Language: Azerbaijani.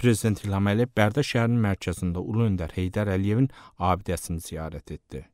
Prezident İlham Əliyev Bərdə şəhərinin mərkəzində Ulu öndər Heydər Əliyevin abidəsini ziyarət etdi.